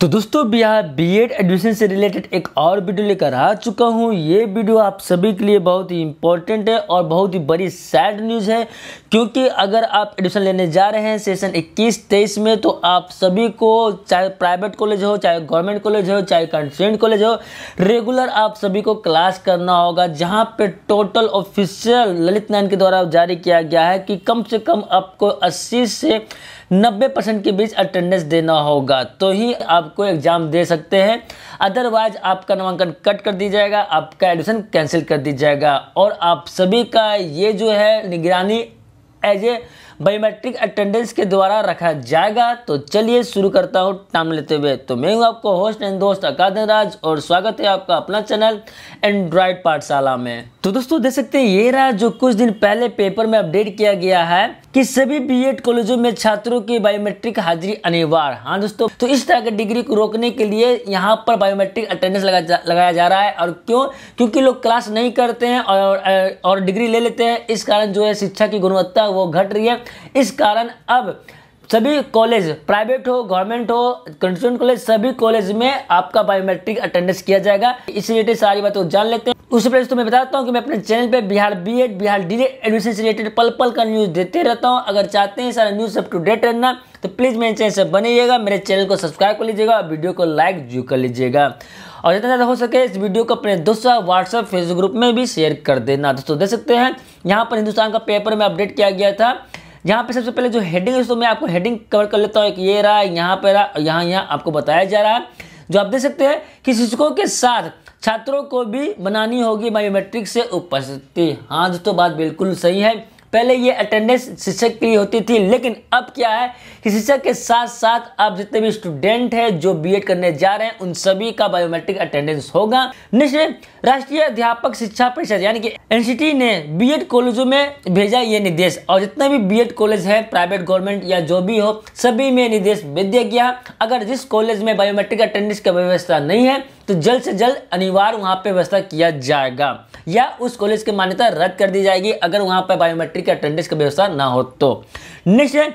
तो दोस्तों Bihar BEd admission से रिलेटेड एक और वीडियो लेकर आ चुका हूँ ये वीडियो आप सभी के लिए बहुत ही इंपॉर्टेंट है और बहुत ही बड़ी सैड न्यूज़ है क्योंकि अगर आप एडमिशन लेने जा रहे हैं सेशन 21 तेईस में तो आप सभी को चाहे प्राइवेट कॉलेज हो चाहे गवर्नमेंट कॉलेज हो चाहे कंसेंट कॉलेज हो रेगुलर आप सभी को क्लास करना होगा जहाँ पर टोटल ऑफिशियल ललित नायन के द्वारा जारी किया गया है कि कम से कम आपको अस्सी से 90 परसेंट के बीच अटेंडेंस देना होगा तो ही आपको एग्ज़ाम दे सकते हैं अदरवाइज आपका नामांकन कट कर दी जाएगा आपका एडमिशन कैंसिल कर दी जाएगा और आप सभी का ये जो है निगरानी एज ए बायोमेट्रिक अटेंडेंस के द्वारा रखा जाएगा तो चलिए शुरू करता हूँ टाइम लेते हुए तो मैं हूँ आपको होस्ट एंड दोस्त अकादन राज और स्वागत है आपका अपना चैनल एंड्रॉयड पाठशाला में तो दोस्तों देख सकते हैं ये रहा जो कुछ दिन पहले पेपर में अपडेट किया गया है कि सभी बीएड कॉलेजों में छात्रों की बायोमेट्रिक हाजिरी अनिवार्य हाँ दोस्तों तो इस तरह के डिग्री को रोकने के लिए यहाँ पर बायोमेट्रिक अटेंडेंस लगा जा, लगाया जा रहा है और क्यों क्योंकि लोग क्लास नहीं करते हैं और और डिग्री ले लेते हैं इस कारण जो है शिक्षा की गुणवत्ता वो घट रही है इस कारण अब सभी कॉलेज प्राइवेट हो गवर्नमेंट हो कंस्टिट्यूंट कॉलेज सभी कॉलेज में आपका बायोमेट्रिक अटेंडेंस किया जाएगा इस रिलेटेड सारी बातों जान लेते हैं उस पहले तो मैं बताता हूँ कि मैं अपने चैनल पे Bihar BEd Bihar D admission से रिलेटेड पल पल का न्यूज़ देते रहता हूँ अगर चाहते हैं सारा न्यूज़ अप टू डेट रहना तो प्लीज़ मेरे चैनल से बनिएगा मेरे चैनल को सब्सक्राइब कर लीजिएगा और वीडियो को लाइक जो कर लीजिएगा और जितना ज़्यादा हो सके इस वीडियो को अपने दोस्तों व्हाट्सएप फेसबुक ग्रुप में भी शेयर कर देना दोस्तों देख सकते हैं यहाँ पर हिंदुस्तान का पेपर में अपडेट किया गया था यहाँ पे सबसे पहले जो हेडिंग है तो मैं आपको हेडिंग कवर कर लेता हूँ एक ये रहा यहाँ पे रहा यहाँ यहाँ आपको बताया जा रहा है जो आप देख सकते हैं कि शिक्षकों के साथ छात्रों को भी बनानी होगी बायोमेट्रिक से उपस्थिति हाँ दोस्तों बात बिल्कुल सही है पहले ये अटेंडेंस शिक्षक के लिए होती थी लेकिन अब क्या है कि शिक्षक के साथ साथ अब जितने भी स्टूडेंट हैं जो बीएड करने जा रहे हैं उन सभी का बायोमेट्रिक अटेंडेंस होगा निश्चय राष्ट्रीय अध्यापक शिक्षा परिषद यानी कि एनसीटी ने बीएड कॉलेजों में भेजा ये निर्देश और जितने भी बीएड कॉलेज है प्राइवेट गवर्नमेंट या जो भी हो सभी में निर्देश भेज दिया गया अगर जिस कॉलेज में बायोमेट्रिक अटेंडेंस की व्यवस्था नहीं है तो जल्द से जल्द अनिवार्य वहां पे व्यवस्था किया जाएगा या उस कॉलेज की मान्यता रद्द कर दी जाएगी अगर वहां पर बायोमेट्रिक अटेंडेंस की व्यवस्था ना हो तो निश्चय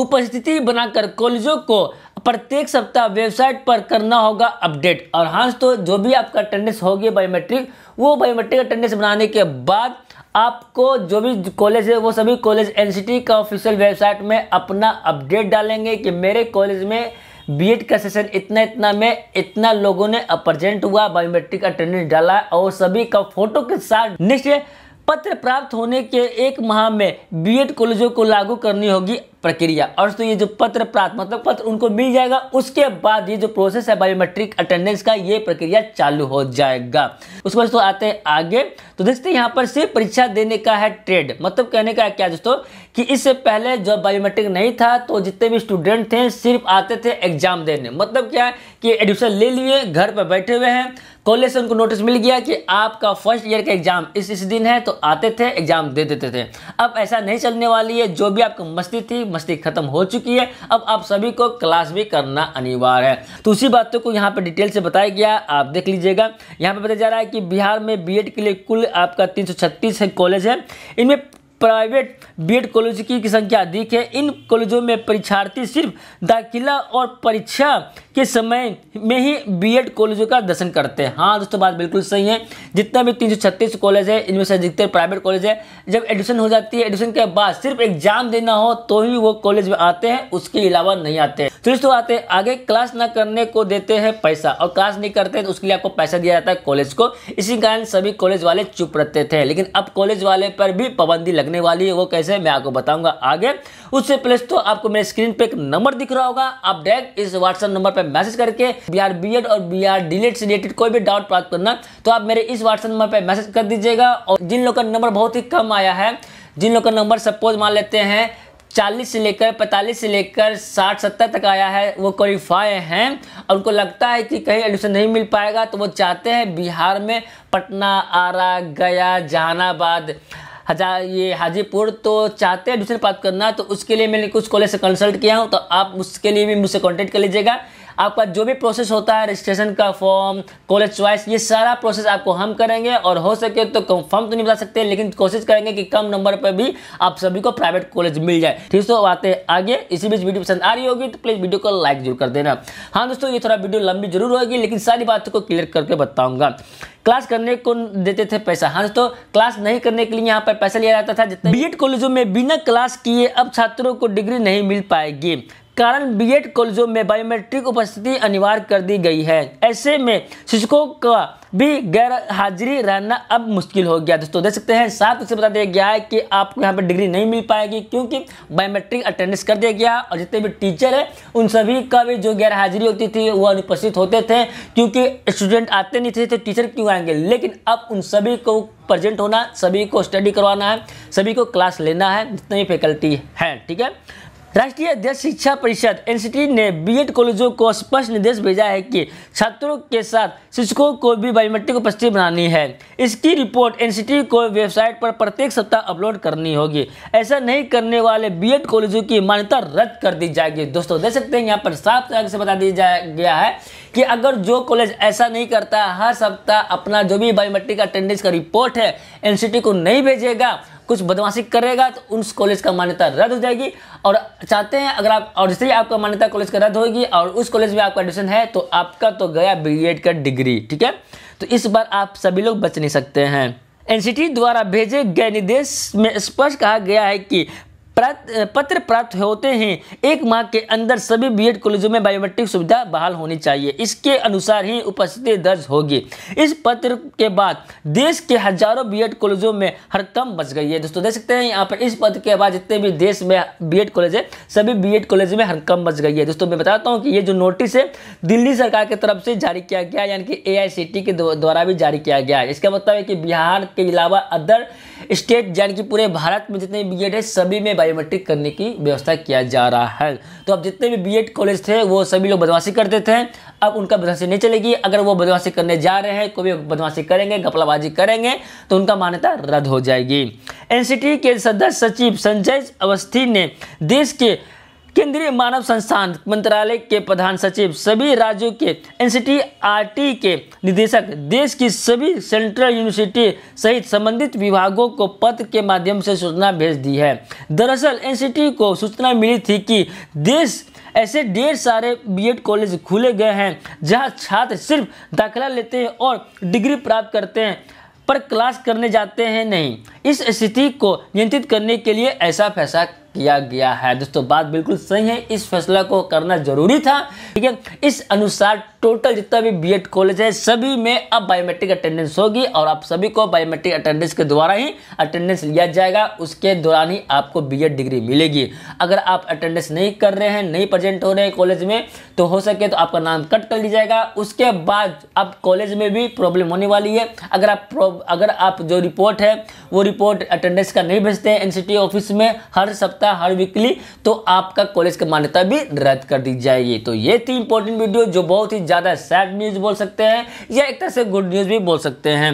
उपस्थिति बनाकर कॉलेजों को प्रत्येक सप्ताह वेबसाइट पर करना होगा अपडेट और हाँ तो जो भी आपका अटेंडेंस होगी बायोमेट्रिक वो बायोमेट्रिक अटेंडेंस बनाने के बाद आपको जो भी कॉलेज है वो सभी कॉलेज एनसीटी का ऑफिशियल वेबसाइट में अपना अपडेट डालेंगे कि मेरे कॉलेज में बीएड का सेशन इतना इतना में इतना लोगों ने प्रेजेंट हुआ बायोमेट्रिक अटेंडेंस डाला और सभी का फोटो के साथ निश्चय पत्र प्राप्त होने के एक माह में बीएड कॉलेजों को लागू करनी होगी प्रक्रिया और तो ये जो पत्र प्राप्त मतलब पत्र उनको मिल जाएगा उसके बाद ये जो प्रोसेस है बायोमेट्रिक अटेंडेंस का ये प्रक्रिया चालू हो जाएगा उसके बाद दोस्तों आते हैं आगे तो देखते हैं यहाँ पर सिर्फ परीक्षा देने का है ट्रेड मतलब कहने का क्या दोस्तों कि इससे पहले जब बायोमेट्रिक नहीं था तो जितने भी स्टूडेंट थे सिर्फ आते थे एग्जाम देने मतलब क्या है कि एडमिशन ले लिए घर पर बैठे हुए हैं कॉलेज से उनको नोटिस मिल गया कि आपका फर्स्ट ईयर का एग्जाम इस इस दिन है तो आते थे एग्जाम दे देते थे अब ऐसा नहीं चलने वाली है जो भी आपकी मस्ती थी मस्ती खत्म हो चुकी है अब आप सभी को क्लास भी करना अनिवार्य है तो उसी बातों को यहाँ पर डिटेल से बताया गया आप देख लीजिएगा यहाँ पर बताया जा रहा है कि बिहार में बी के लिए कुल आपका तीन है कॉलेज है इनमें प्राइवेट बीएड कॉलेज की संख्या अधिक है इन कॉलेजों में परीक्षार्थी सिर्फ दाखिला और परीक्षा के समय में ही बीएड कॉलेजों का दर्शन करते हैं हाँ दोस्तों बात बिल्कुल सही है जितना भी तीन कॉलेज है इनमें से अधिकतर प्राइवेट कॉलेज है जब एडमिशन हो जाती है एडमिशन के बाद सिर्फ एग्जाम देना हो तो ही वो कॉलेज में आते हैं उसके अलावा नहीं आते हैं दोस्तों आते हैं आगे क्लास ना करने को देते हैं पैसा और क्लास नहीं करते तो उसके लिए आपको पैसा दिया जाता है कॉलेज को इसी कारण सभी कॉलेज वाले चुप रहते थे लेकिन अब कॉलेज वाले पर भी पाबंदी लगने वाली है वो कैसे मैं आपको बताऊंगा आगे उससे पहले तो आपको मेरे स्क्रीन पर एक नंबर दिख रहा होगा आप डायरेक्ट इस व्हाट्सएप नंबर पर मैसेज करके बी आर बी एड और बी आर से रिलेटेड कोई भी डाउट प्राप्त करना तो आप मेरे इस व्हाट्सएप नंबर पर मैसेज कर दीजिएगा और जिन लोग का नंबर बहुत ही कम आया है जिन लोग का नंबर सपोज मान लेते हैं चालीस से लेकर पैंतालीस से लेकर साठ सत्तर तक आया है वो क्वालिफाई हैं और उनको लगता है कि कहीं एडमिशन नहीं मिल पाएगा तो वो चाहते हैं बिहार में पटना आरा गया जहानाबाद हजार अच्छा, ये हाजीपुर तो चाहते हैं एडमिशन प्राप्त करना तो उसके लिए मैंने कुछ कॉलेज से कंसल्ट किया हूँ तो आप उसके लिए भी मुझसे कॉन्टेक्ट कर लीजिएगा आपका जो भी प्रोसेस होता है रजिस्ट्रेशन का फॉर्म कॉलेज च्वाइस ये सारा प्रोसेस आपको हम करेंगे और हो सके तो कंफर्म तो नहीं बता सकते लेकिन कोशिश करेंगे कि कम नंबर पर भी आप सभी को प्राइवेट कॉलेज मिल जाए ठीक तो आते आगे इसी बीच वीडियो पसंद आ रही होगी तो प्लीज़ वीडियो को लाइक जरूर कर देना हाँ दोस्तों ये थोड़ा वीडियो लंबी जरूर होगी लेकिन सारी बातों को क्लियर करके बताऊंगा क्लास करने को देते थे पैसा हाँ दोस्तों क्लास नहीं करने के लिए यहाँ पर पैसा लिया जाता था जितने बीएड कॉलेजों में बिना क्लास किए अब छात्रों को डिग्री नहीं मिल पाएगी कारण बीएड कॉलेजों में बायोमेट्रिक उपस्थिति अनिवार्य कर दी गई है ऐसे में शिक्षकों का भी गैर हाजिरी रहना अब मुश्किल हो गया दोस्तों देख सकते हैं साथ उसे बता दिया गया है कि आपको यहाँ पर डिग्री नहीं मिल पाएगी क्योंकि बायोमेट्रिक अटेंडेंस कर दिया गया और जितने भी टीचर हैं उन सभी का भी जो गैर हाजिरी होती थी वो अनुपस्थित होते थे क्योंकि स्टूडेंट आते नहीं थे तो टीचर क्यों आएंगे लेकिन अब उन सभी को प्रेजेंट होना सभी को स्टडी करवाना है सभी को क्लास लेना है जितनी भी फैकल्टी है ठीक है राष्ट्रीय अध्यक्ष शिक्षा परिषद एनसीटी ने बीएड कॉलेजों को स्पष्ट निर्देश भेजा है कि छात्रों के साथ शिक्षकों को भी बायोमेट्रिक उपस्थिति बनानी है इसकी रिपोर्ट एनसीटी को वेबसाइट पर प्रत्येक सप्ताह अपलोड करनी होगी ऐसा नहीं करने वाले बीएड कॉलेजों की मान्यता रद्द कर दी जाएगी दोस्तों देख सकते हैं यहाँ पर साफ तरह से बता दिया गया है कि अगर जो कॉलेज ऐसा नहीं करता हर सप्ताह अपना जो भी बायोमेट्रिक अटेंडेंस का रिपोर्ट है एन को नहीं भेजेगा कुछ बदमाशी करेगा तो उस कॉलेज का मान्यता रद्द हो जाएगी और चाहते हैं अगर आप और जैसे ही आपका मान्यता कॉलेज का रद्द होगी और उस कॉलेज में आपका एडमिशन है तो आपका तो गया बी का डिग्री ठीक है तो इस बार आप सभी लोग बच नहीं सकते हैं एनसीटी द्वारा भेजे गए निर्देश में स्पष्ट कहा गया है कि पत्र प्राप्त होते हैं एक माह के अंदर सभी बीएड कॉलेजों में बायोमेट्रिक सुविधा बहाल होनी चाहिए इसके अनुसार ही उपस्थिति दर्ज होगी इस पत्र के बाद देश के हजारों बीएड कॉलेजों में हरकम बच गई है दोस्तों देख सकते हैं यहाँ पर इस पत्र के बाद जितने भी देश में बी कॉलेज है सभी बी कॉलेज में हरकम बच गई है दोस्तों मैं बताता हूँ कि ये जो नोटिस है दिल्ली सरकार की तरफ से जारी किया गया यानी कि ए के द्वारा भी जारी किया गया है इसका मतलब है कि बिहार के अलावा अदर स्टेट यानी कि पूरे भारत में जितने बी है सभी में बायोमेट्रिक करने की व्यवस्था किया जा रहा है तो अब जितने भी बी कॉलेज थे वो सभी लोग बदमाशी करते थे अब उनका बदमाशी नहीं चलेगी अगर वो बदमाशी करने जा रहे हैं कोई भी बदमाशी करेंगे गपलाबाजी करेंगे तो उनका मान्यता रद्द हो जाएगी एनसीटी के सदस्य सचिव संजय अवस्थी ने देश के केंद्रीय मानव संस्थान मंत्रालय के प्रधान सचिव सभी राज्यों के एनसीटीआरटी के निदेशक देश की सभी सेंट्रल यूनिवर्सिटी सहित संबंधित विभागों को पत्र के माध्यम से सूचना भेज दी है दरअसल एनसीटी को सूचना मिली थी कि देश ऐसे ढेर सारे बीएड कॉलेज खुले गए हैं जहां छात्र सिर्फ दाखिला लेते हैं और डिग्री प्राप्त करते हैं पर क्लास करने जाते हैं नहीं इस स्थिति को नियंत्रित करने के लिए ऐसा फैसला किया गया है दोस्तों बात बिल्कुल सही है इस फैसला को करना जरूरी था ठीक है इस अनुसार टोटल जितना भी बीएड कॉलेज है सभी में अब बायोमेट्रिक अटेंडेंस होगी और आप सभी को बायोमेट्रिक अटेंडेंस के द्वारा ही अटेंडेंस लिया जाएगा उसके दौरान ही आपको बीएड डिग्री मिलेगी अगर आप अटेंडेंस नहीं कर रहे हैं नहीं प्रेजेंट हो रहे हैं कॉलेज में तो हो सके तो आपका नाम कट कर लिया जाएगा उसके बाद अब कॉलेज में भी प्रॉब्लम होने वाली है अगर आप अगर आप जो रिपोर्ट है वो रिपोर्ट अटेंडेंस का नहीं भेजते हैं एनसीटी ऑफिस में हर सप्ताह हर वीकली तो आपका कॉलेज की मान्यता भी रद्द कर दी जाएगी तो ये थी इंपॉर्टेंट वीडियो जो बहुत ही ज़्यादा सैड न्यूज़ बोल सकते हैं या एक तरह से गुड न्यूज़ भी बोल सकते हैं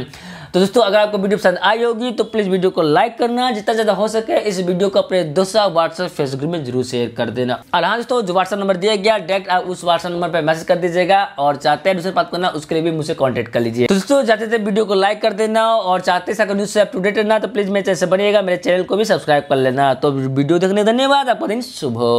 तो दोस्तों अगर आपको वीडियो पसंद आई होगी तो प्लीज़ वीडियो को लाइक करना जितना ज़्यादा हो सके इस वीडियो को अपने दोस्तों व्हाट्सएप फेसबुक में जरूर शेयर कर देना और हाँ दोस्तों जो व्हाट्सएप नंबर दिया गया डायरेक्ट आप उस व्हाट्सएप नंबर पर मैसेज कर दीजिएगा और चाहते हैं दूसरे बात करना उसके लिए भी मुझे कॉन्टेक्ट कर लीजिए तो दोस्तों चाहते थे वीडियो को लाइक कर देना और चाहते न्यूज़ से अपडेट रहना तो प्लीज़ मेरे चैनल से मेरे चैनल को भी सब्सक्राइब कर लेना तो वीडियो देखने धन्यवाद आपका दिन शुभ हो